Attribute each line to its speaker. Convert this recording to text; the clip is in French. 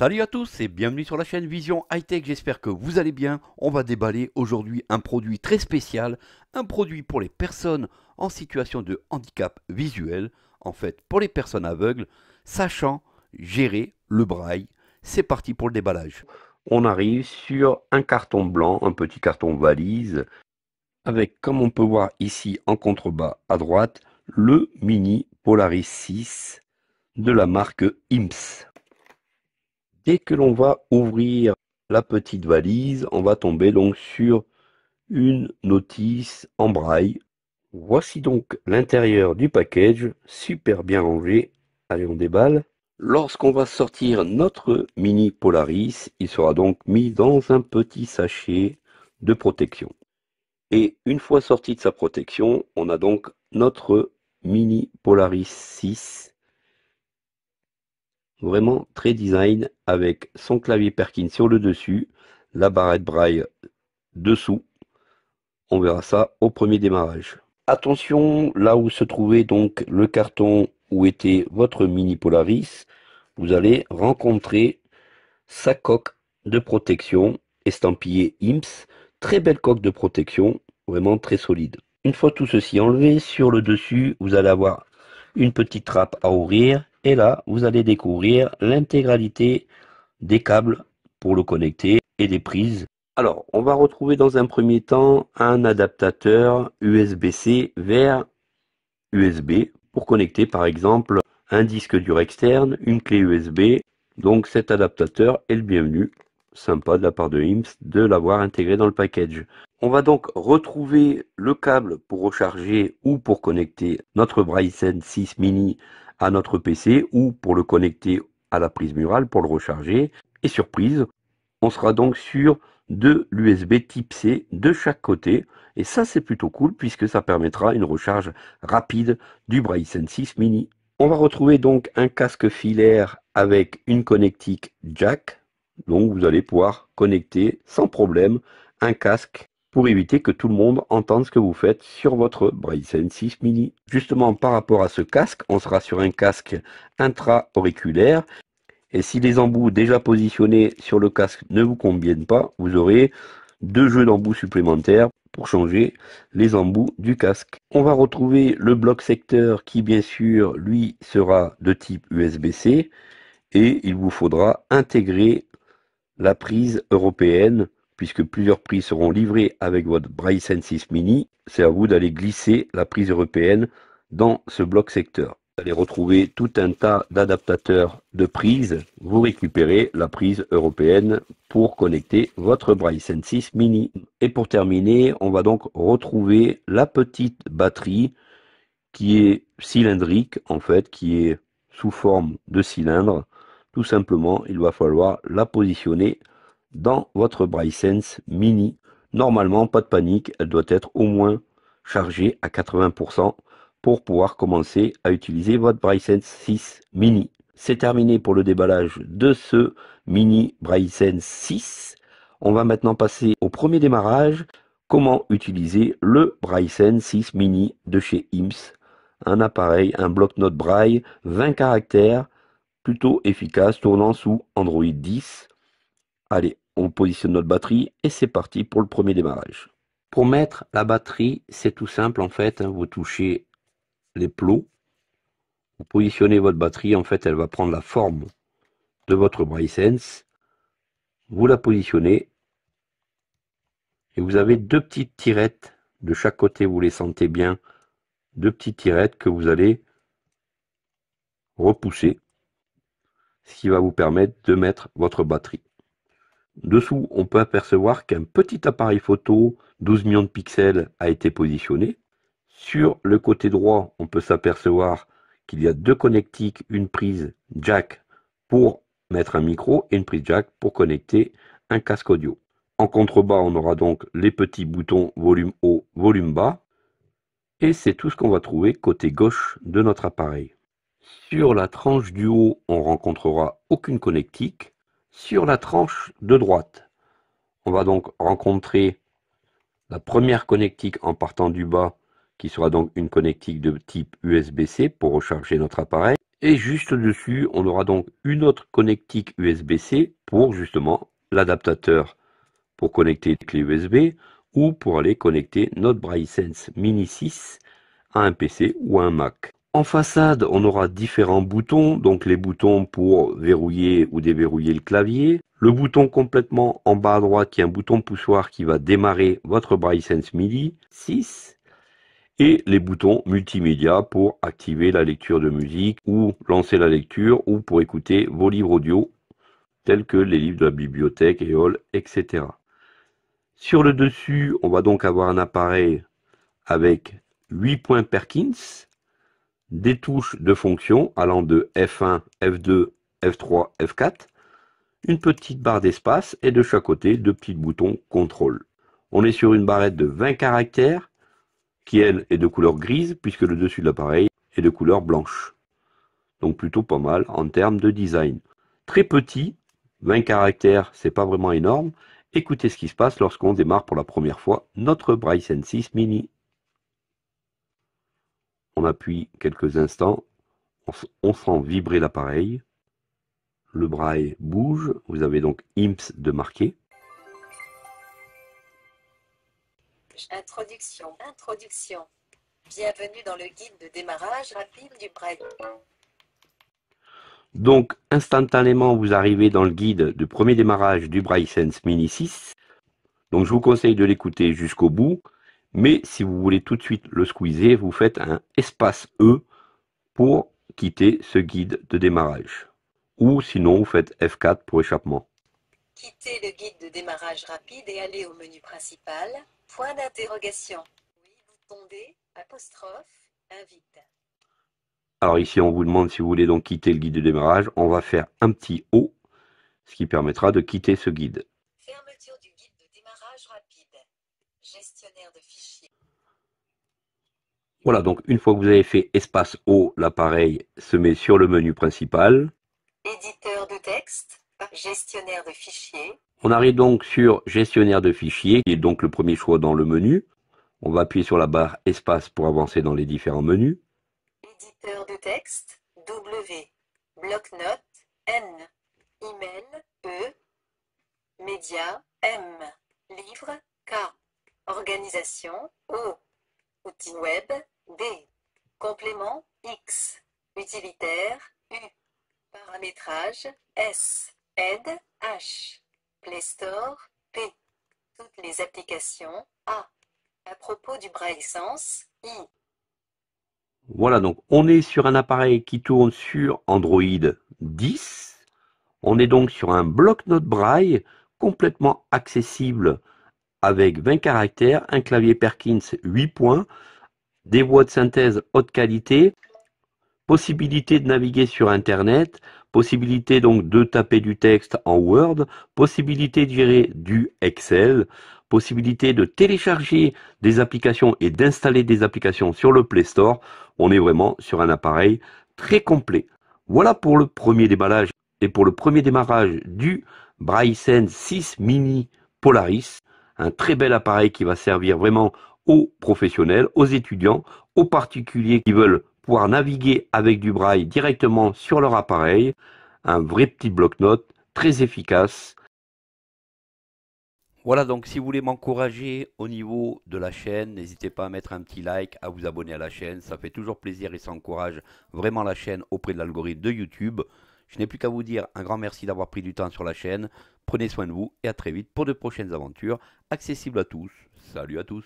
Speaker 1: Salut à tous et bienvenue sur la chaîne Vision High Tech, j'espère que vous allez bien. On va déballer aujourd'hui un produit très spécial, un produit pour les personnes en situation de handicap visuel, en fait pour les personnes aveugles, sachant gérer le braille. C'est parti pour le déballage. On arrive sur un carton blanc, un petit carton valise, avec comme on peut voir ici en contrebas à droite, le mini Polaris 6 de la marque IMSS dès que l'on va ouvrir la petite valise, on va tomber donc sur une notice en braille. Voici donc l'intérieur du package, super bien rangé. Allez, on déballe. Lorsqu'on va sortir notre mini Polaris, il sera donc mis dans un petit sachet de protection. Et une fois sorti de sa protection, on a donc notre mini Polaris 6 vraiment très design avec son clavier Perkins sur le dessus, la barrette braille dessous. On verra ça au premier démarrage. Attention, là où se trouvait donc le carton où était votre mini Polaris, vous allez rencontrer sa coque de protection estampillée IMS. Très belle coque de protection, vraiment très solide. Une fois tout ceci enlevé, sur le dessus, vous allez avoir une petite trappe à ouvrir et là, vous allez découvrir l'intégralité des câbles pour le connecter et des prises. Alors, on va retrouver dans un premier temps un adaptateur USB-C vers USB pour connecter par exemple un disque dur externe, une clé USB. Donc cet adaptateur est le bienvenu. Sympa de la part de IMS de l'avoir intégré dans le package. On va donc retrouver le câble pour recharger ou pour connecter notre Bryson 6 mini à notre PC ou pour le connecter à la prise murale pour le recharger. Et surprise, on sera donc sur de l'USB type C de chaque côté. Et ça, c'est plutôt cool puisque ça permettra une recharge rapide du Brycen 6 mini. On va retrouver donc un casque filaire avec une connectique jack. Donc vous allez pouvoir connecter sans problème un casque pour éviter que tout le monde entende ce que vous faites sur votre Bryson 6 mini. Justement, par rapport à ce casque, on sera sur un casque intra-auriculaire. Et si les embouts déjà positionnés sur le casque ne vous conviennent pas, vous aurez deux jeux d'embouts supplémentaires pour changer les embouts du casque. On va retrouver le bloc secteur qui bien sûr lui sera de type USB-C et il vous faudra intégrer la prise européenne puisque plusieurs prises seront livrées avec votre Braille 6 Mini. C'est à vous d'aller glisser la prise européenne dans ce bloc secteur. Vous allez retrouver tout un tas d'adaptateurs de prises. Vous récupérez la prise européenne pour connecter votre Braille 6 Mini. Et pour terminer, on va donc retrouver la petite batterie qui est cylindrique en fait, qui est sous forme de cylindre. Tout simplement, il va falloir la positionner dans votre Brysense Mini. Normalement, pas de panique, elle doit être au moins chargée à 80% pour pouvoir commencer à utiliser votre Brysense 6 Mini. C'est terminé pour le déballage de ce Mini Brysense 6. On va maintenant passer au premier démarrage. Comment utiliser le Brysense 6 Mini de chez IMS un appareil, un bloc-notes braille, 20 caractères, plutôt efficace, tournant sous Android 10. Allez, on positionne notre batterie et c'est parti pour le premier démarrage. Pour mettre la batterie, c'est tout simple en fait. Hein, vous touchez les plots, vous positionnez votre batterie. En fait, elle va prendre la forme de votre Brysense. Vous la positionnez et vous avez deux petites tirettes de chaque côté. Vous les sentez bien, deux petites tirettes que vous allez repousser, ce qui va vous permettre de mettre votre batterie. Dessous, on peut apercevoir qu'un petit appareil photo 12 millions de pixels a été positionné. Sur le côté droit, on peut s'apercevoir qu'il y a deux connectiques, une prise jack pour mettre un micro et une prise jack pour connecter un casque audio. En contrebas, on aura donc les petits boutons volume haut, volume bas. Et c'est tout ce qu'on va trouver côté gauche de notre appareil. Sur la tranche du haut, on rencontrera aucune connectique sur la tranche de droite. On va donc rencontrer la première connectique en partant du bas, qui sera donc une connectique de type USB-C pour recharger notre appareil. Et juste dessus, on aura donc une autre connectique USB-C pour justement l'adaptateur pour connecter les clés USB ou pour aller connecter notre Brysense Mini 6 à un PC ou à un Mac. En façade, on aura différents boutons, donc les boutons pour verrouiller ou déverrouiller le clavier. Le bouton complètement en bas à droite qui est un bouton poussoir qui va démarrer votre Sense MIDI 6. Et les boutons multimédia pour activer la lecture de musique ou lancer la lecture ou pour écouter vos livres audio tels que les livres de la bibliothèque, EOL, etc. Sur le dessus, on va donc avoir un appareil avec 8 points Perkins des touches de fonction allant de F1, F2, F3, F4, une petite barre d'espace et de chaque côté deux petits boutons contrôle. On est sur une barrette de 20 caractères qui elle est de couleur grise puisque le dessus de l'appareil est de couleur blanche. Donc plutôt pas mal en termes de design. Très petit, 20 caractères, c'est pas vraiment énorme. Écoutez ce qui se passe lorsqu'on démarre pour la première fois notre Bryson 6 Mini on appuie quelques instants, on sent vibrer l'appareil. Le braille bouge, vous avez donc IMPS de marquer. Introduction, introduction. Bienvenue dans le guide de démarrage rapide du braille. Donc, instantanément, vous arrivez dans le guide de premier démarrage du Braille Sense Mini 6. Donc, je vous conseille de l'écouter jusqu'au bout. Mais si vous voulez tout de suite le squeezer, vous faites un espace E pour quitter ce guide de démarrage. Ou sinon, vous faites F4 pour échappement. Quitter le guide de démarrage rapide et aller au menu principal. Point d'interrogation. Oui, vous apostrophe, invite. Alors ici, on vous demande si vous voulez donc quitter le guide de démarrage. On va faire un petit O, ce qui permettra de quitter ce guide. Voilà, donc une fois que vous avez fait espace O, l'appareil se met sur le menu principal. Éditeur de texte, gestionnaire de fichiers. On arrive donc sur gestionnaire de fichiers, qui est donc le premier choix dans le menu. On va appuyer sur la barre espace pour avancer dans les différents menus. Éditeur de texte, W, bloc-notes, N, email, E, média, M, livre, K, organisation, O outil web, D. Complément, X. Utilitaire, U. Paramétrage, S. Aide, H. Play Store, P. Toutes les applications, A. À propos du Braille sens I. Voilà, donc on est sur un appareil qui tourne sur Android 10. On est donc sur un bloc note Braille complètement accessible avec 20 caractères, un clavier Perkins 8 points, des voix de synthèse haute qualité, possibilité de naviguer sur Internet, possibilité donc de taper du texte en Word, possibilité de gérer du Excel, possibilité de télécharger des applications et d'installer des applications sur le Play Store. On est vraiment sur un appareil très complet. Voilà pour le premier déballage et pour le premier démarrage du Bryson 6 Mini Polaris un très bel appareil qui va servir vraiment aux professionnels, aux étudiants, aux particuliers qui veulent pouvoir naviguer avec du braille directement sur leur appareil. Un vrai petit bloc-notes très efficace. Voilà donc si vous voulez m'encourager au niveau de la chaîne, n'hésitez pas à mettre un petit like, à vous abonner à la chaîne, ça fait toujours plaisir et ça encourage vraiment la chaîne auprès de l'algorithme de YouTube. Je n'ai plus qu'à vous dire un grand merci d'avoir pris du temps sur la chaîne. Prenez soin de vous et à très vite pour de prochaines aventures accessibles à tous. Salut à tous